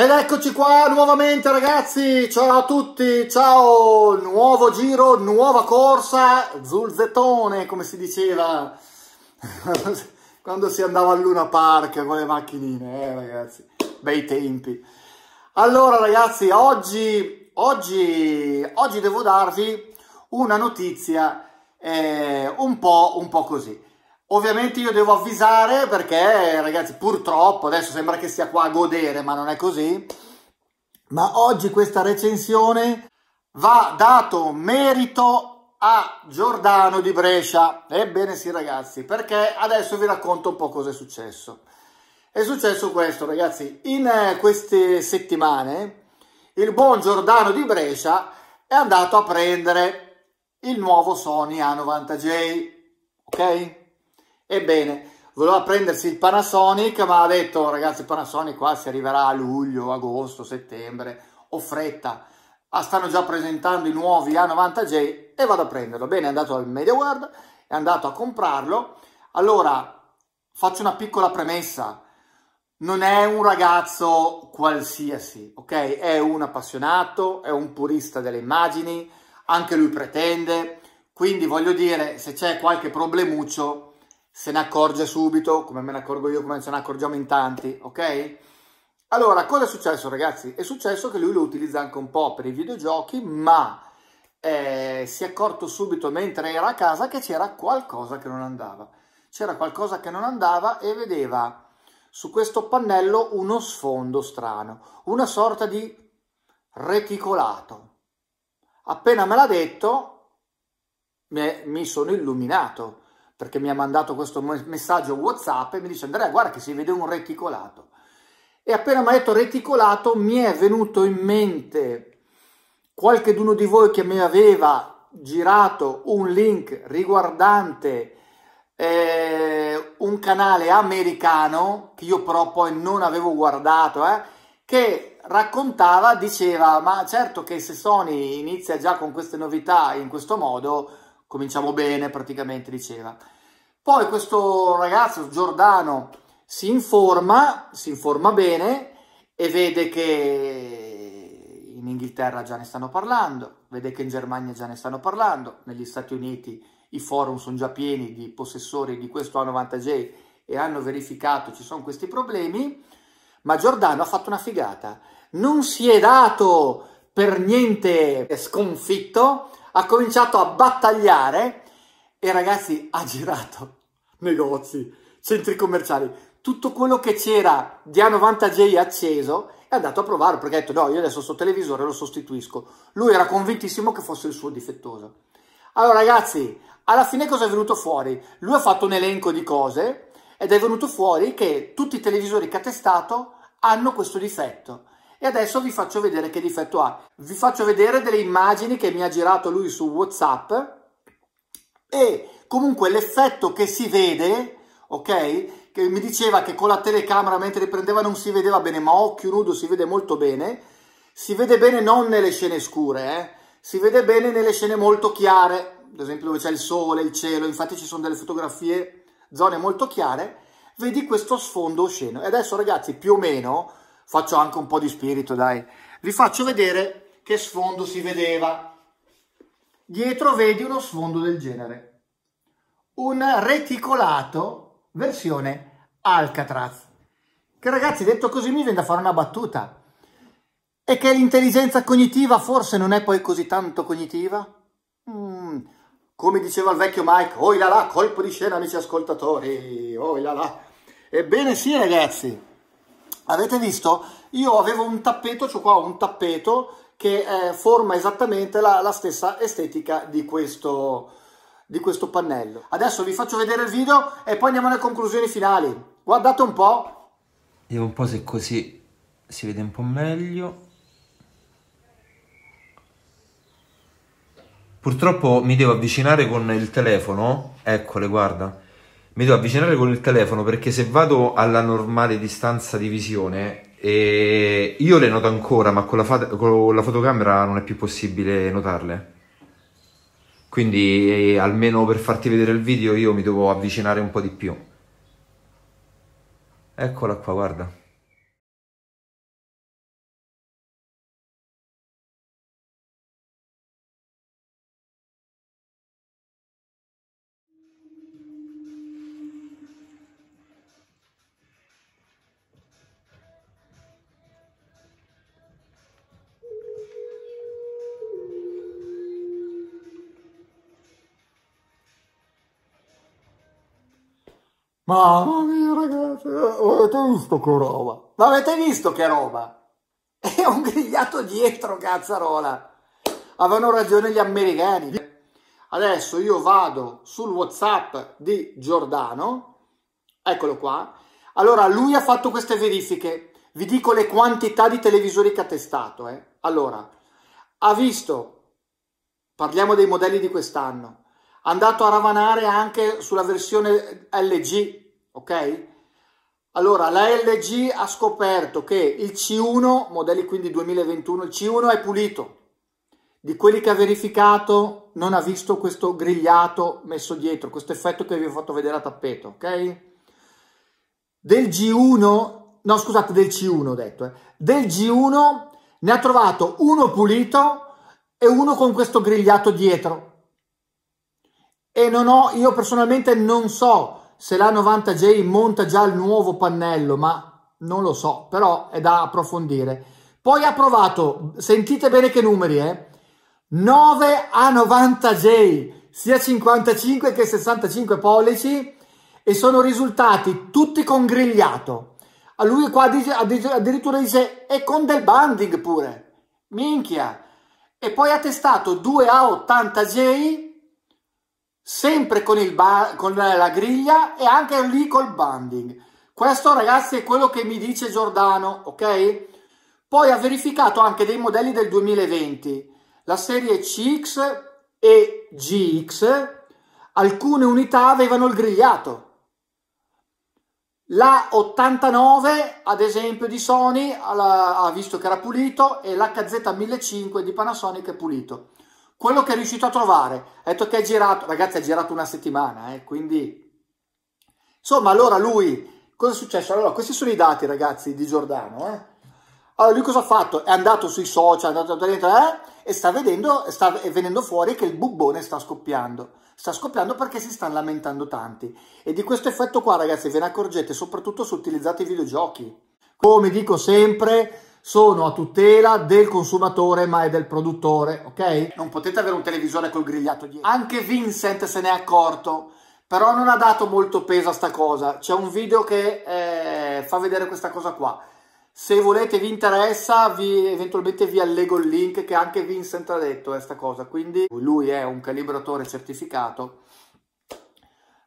Ed eccoci qua nuovamente ragazzi, ciao a tutti, ciao, nuovo giro, nuova corsa, zulzettone come si diceva quando si andava al Luna Park con le macchinine, eh ragazzi, bei tempi. Allora ragazzi, oggi, oggi, oggi devo darvi una notizia eh, un, po', un po' così. Ovviamente io devo avvisare perché, ragazzi, purtroppo adesso sembra che sia qua a godere, ma non è così. Ma oggi questa recensione va dato merito a Giordano di Brescia. Ebbene sì, ragazzi, perché adesso vi racconto un po' cosa è successo. È successo questo, ragazzi. In eh, queste settimane il buon Giordano di Brescia è andato a prendere il nuovo Sony A90J, ok? Ebbene, voleva prendersi il Panasonic, ma ha detto ragazzi il Panasonic qua si arriverà a luglio, agosto, settembre, ho fretta, ah, stanno già presentando i nuovi A90J e vado a prenderlo. Bene, è andato al Media è andato a comprarlo. Allora, faccio una piccola premessa. Non è un ragazzo qualsiasi, ok? È un appassionato, è un purista delle immagini, anche lui pretende. Quindi voglio dire, se c'è qualche problemuccio, se ne accorge subito, come me ne accorgo io, come se ne accorgiamo in tanti, ok? Allora, cosa è successo ragazzi? È successo che lui lo utilizza anche un po' per i videogiochi, ma eh, si è accorto subito mentre era a casa che c'era qualcosa che non andava. C'era qualcosa che non andava e vedeva su questo pannello uno sfondo strano, una sorta di reticolato. Appena me l'ha detto, mi sono illuminato perché mi ha mandato questo messaggio WhatsApp e mi dice Andrea guarda che si vede un reticolato. E appena mi ha detto reticolato mi è venuto in mente qualche d'uno di voi che mi aveva girato un link riguardante eh, un canale americano che io però poi non avevo guardato eh, che raccontava, diceva ma certo che se Sony inizia già con queste novità in questo modo cominciamo bene praticamente diceva. Poi questo ragazzo Giordano si informa, si informa bene e vede che in Inghilterra già ne stanno parlando, vede che in Germania già ne stanno parlando, negli Stati Uniti i forum sono già pieni di possessori di questo A90J e hanno verificato ci sono questi problemi, ma Giordano ha fatto una figata, non si è dato per niente sconfitto, ha cominciato a battagliare e ragazzi ha girato negozi, centri commerciali, tutto quello che c'era di A90J acceso è andato a provarlo perché ha detto no, io adesso sto televisore lo sostituisco. Lui era convintissimo che fosse il suo difettoso. Allora ragazzi, alla fine cosa è venuto fuori? Lui ha fatto un elenco di cose ed è venuto fuori che tutti i televisori che ha testato hanno questo difetto. E adesso vi faccio vedere che difetto ha. Vi faccio vedere delle immagini che mi ha girato lui su WhatsApp e comunque l'effetto che si vede, ok? Che mi diceva che con la telecamera mentre riprendeva non si vedeva bene, ma occhio nudo si vede molto bene. Si vede bene non nelle scene scure, eh? Si vede bene nelle scene molto chiare, ad esempio dove c'è il sole, il cielo, infatti ci sono delle fotografie, zone molto chiare. Vedi questo sfondo osceno. E adesso ragazzi, più o meno faccio anche un po' di spirito, dai. Vi faccio vedere che sfondo si vedeva. Dietro vedi uno sfondo del genere. Un reticolato versione Alcatraz. Che ragazzi, detto così mi viene da fare una battuta. E che l'intelligenza cognitiva forse non è poi così tanto cognitiva? Mm. Come diceva il vecchio Mike, oh là là, colpo di scena amici ascoltatori, oh là là. Ebbene sì ragazzi, Avete visto? Io avevo un tappeto, ho qua un tappeto che eh, forma esattamente la, la, stessa estetica di questo, di questo pannello. Adesso vi faccio vedere il video e poi andiamo alle conclusioni finali. Guardate un po'. Vediamo un po' se così si vede un po' meglio. Purtroppo mi devo avvicinare con il telefono. Eccole, guarda mi devo avvicinare con il telefono perché se vado alla normale distanza di visione e io le noto ancora, ma con la, fat- con la, fotocamera non è più possibile notarle. Quindi eh, almeno per farti vedere il video io mi devo avvicinare un po' di più. Eccola qua, guarda. Mamma mia ragazzi, avete visto che roba? Ma avete visto che roba? E ho grigliato dietro, cazzarola. Avevano ragione gli americani. Adesso io vado sul WhatsApp di Giordano. Eccolo qua. Allora, lui ha fatto queste verifiche. Vi dico le quantità di televisori che ha testato. Eh. Allora, ha visto, parliamo dei modelli di quest'anno, andato a ravanare anche sulla versione LG, ok? Allora, la LG ha scoperto che il C1, modelli quindi 2021, il C1 è pulito. Di quelli che ha verificato non ha visto questo grigliato messo dietro, questo effetto che vi ho fatto vedere a tappeto, ok? Del G1, no scusate, del C1 ho detto, eh. del G1 ne ha trovato uno pulito e uno con questo grigliato dietro e non ho, io personalmente non so se la 90J monta già il nuovo pannello, ma non lo so, però è da approfondire. Poi ha provato, sentite bene che numeri, eh? 9 a 90J, sia 55 che 65 pollici, e sono risultati tutti con grigliato. A lui qua dice, addirittura dice, e con del banding pure, minchia. E poi ha testato 2 a 80J, sempre con, il ba- con la griglia e anche lì col banding. Questo ragazzi è quello che mi dice Giordano, ok? Poi ha verificato anche dei modelli del 2020, la serie CX e GX, alcune unità avevano il grigliato. La 89, ad esempio, di Sony ha visto che era pulito e l'HZ 1005 di Panasonic è pulito quello che è riuscito a trovare. Ha detto che ha girato, ragazzi, ha girato una settimana, eh, quindi... Insomma, allora lui, cosa è successo? Allora, questi sono i dati, ragazzi, di Giordano, eh. Allora, lui cosa ha fatto? È andato sui social, è andato dentro, eh, e sta vedendo, sta venendo fuori che il bubbone sta scoppiando. Sta scoppiando perché si stanno lamentando tanti. E di questo effetto qua, ragazzi, ve ne accorgete soprattutto se utilizzate i videogiochi. Come dico sempre, sono a tutela del consumatore ma è del produttore, ok? Non potete avere un televisore col grigliato dietro. Anche Vincent se ne è accorto, però non ha dato molto peso a sta cosa. C'è un video che eh, fa vedere questa cosa qua. Se volete, vi interessa, vi, eventualmente vi allego il link che anche Vincent ha detto questa eh, cosa. Quindi lui è un calibratore certificato,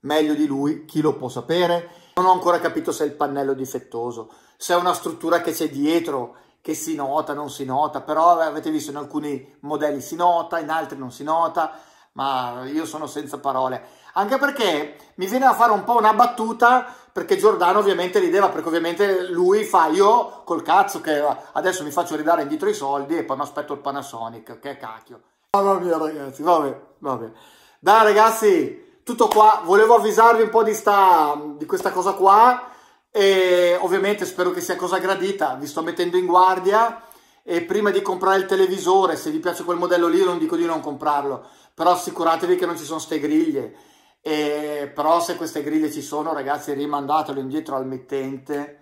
meglio di lui, chi lo può sapere? Non ho ancora capito se è il pannello difettoso, se è una struttura che c'è dietro, che si nota, non si nota, però avete visto in alcuni modelli si nota, in altri non si nota, ma io sono senza parole. Anche perché mi viene a fare un po' una battuta, perché Giordano ovviamente rideva, perché ovviamente lui fa io col cazzo che adesso mi faccio ridare indietro i soldi e poi mi aspetto il Panasonic, che cacchio. Mamma mia ragazzi, vabbè, vabbè. Dai ragazzi, tutto qua, volevo avvisarvi un po' di, sta, di questa cosa qua e ovviamente spero che sia cosa gradita, vi sto mettendo in guardia e prima di comprare il televisore, se vi piace quel modello lì non dico di non comprarlo, però assicuratevi che non ci sono ste griglie, e, però se queste griglie ci sono ragazzi rimandatelo indietro al mittente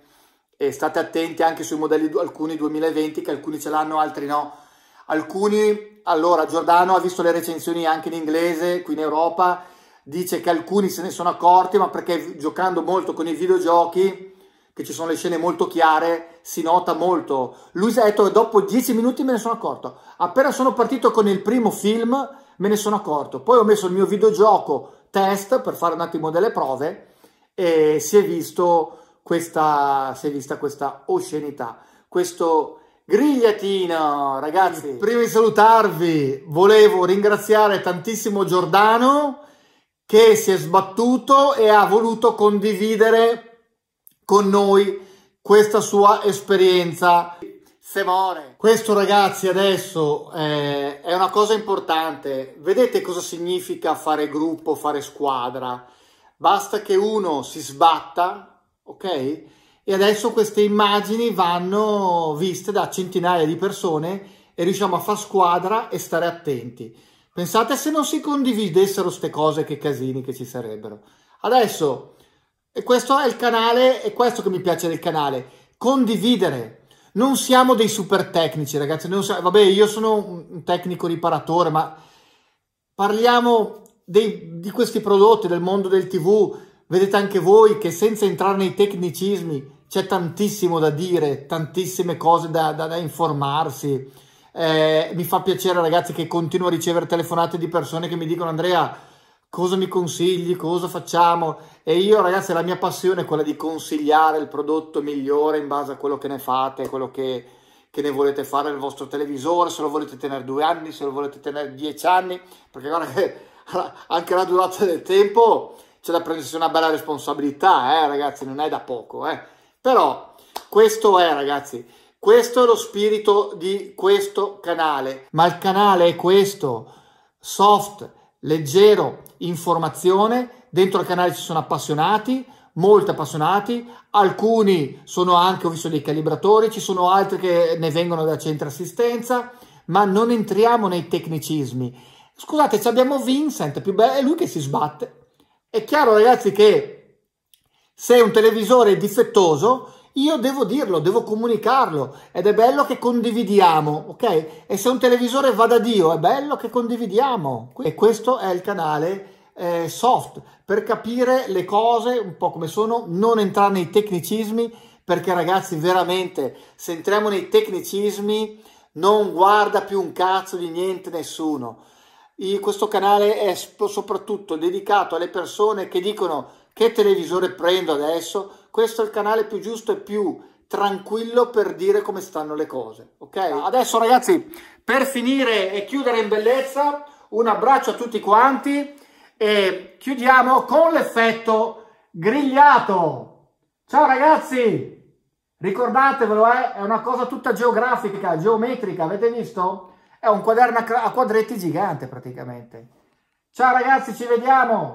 e state attenti anche sui modelli alcuni 2020 che alcuni ce l'hanno, altri no, alcuni, allora Giordano ha visto le recensioni anche in inglese qui in Europa dice che alcuni se ne sono accorti, ma perché giocando molto con i videogiochi, che ci sono le scene molto chiare, si nota molto. Lui ha detto che dopo dieci minuti me ne sono accorto. Appena sono partito con il primo film, me ne sono accorto. Poi ho messo il mio videogioco test per fare un attimo delle prove e si è visto questa, si è vista questa oscenità, questo grigliatino, ragazzi. Prima di salutarvi, volevo ringraziare tantissimo Giordano che si è sbattuto e ha voluto condividere con noi questa sua esperienza. Se muore. Questo ragazzi adesso eh, è una cosa importante. Vedete cosa significa fare gruppo, fare squadra. Basta che uno si sbatta, ok? E adesso queste immagini vanno viste da centinaia di persone e riusciamo a far squadra e stare attenti. Pensate se non si condividessero queste cose, che casini che ci sarebbero. Adesso, e questo è il canale, è questo che mi piace del canale, condividere. Non siamo dei super tecnici, ragazzi. Siamo, vabbè, io sono un tecnico riparatore, ma parliamo dei, di questi prodotti, del mondo del TV. Vedete anche voi che senza entrare nei tecnicismi c'è tantissimo da dire, tantissime cose da, da, da informarsi eh, mi fa piacere ragazzi che continuo a ricevere telefonate di persone che mi dicono Andrea cosa mi consigli, cosa facciamo e io ragazzi la mia passione è quella di consigliare il prodotto migliore in base a quello che ne fate, quello che, che ne volete fare nel vostro televisore, se lo volete tenere due anni, se lo volete tenere dieci anni, perché guarda che anche la durata del tempo c'è da prendersi una bella responsabilità, eh ragazzi, non è da poco, eh. Però questo è ragazzi, questo è lo spirito di questo canale, ma il canale è questo, soft, leggero, informazione, dentro il canale ci sono appassionati, molto appassionati, alcuni sono anche, ho visto dei calibratori, ci sono altri che ne vengono da centro assistenza, ma non entriamo nei tecnicismi. Scusate, abbiamo Vincent, più bello, è lui che si sbatte. È chiaro ragazzi che se un televisore è difettoso, io devo dirlo, devo comunicarlo ed è bello che condividiamo, ok? E se un televisore va da Dio, è bello che condividiamo. E questo è il canale eh, soft per capire le cose un po' come sono, non entrare nei tecnicismi, perché ragazzi veramente se entriamo nei tecnicismi non guarda più un cazzo di niente nessuno. E questo canale è soprattutto dedicato alle persone che dicono che televisore prendo adesso, questo è il canale più giusto e più tranquillo per dire come stanno le cose. Ok? Adesso, ragazzi, per finire e chiudere in bellezza, un abbraccio a tutti quanti e chiudiamo con l'effetto grigliato. Ciao ragazzi! Ricordatevelo, eh? è una cosa tutta geografica, geometrica, avete visto? È un quaderno a quadretti gigante praticamente. Ciao ragazzi, ci vediamo!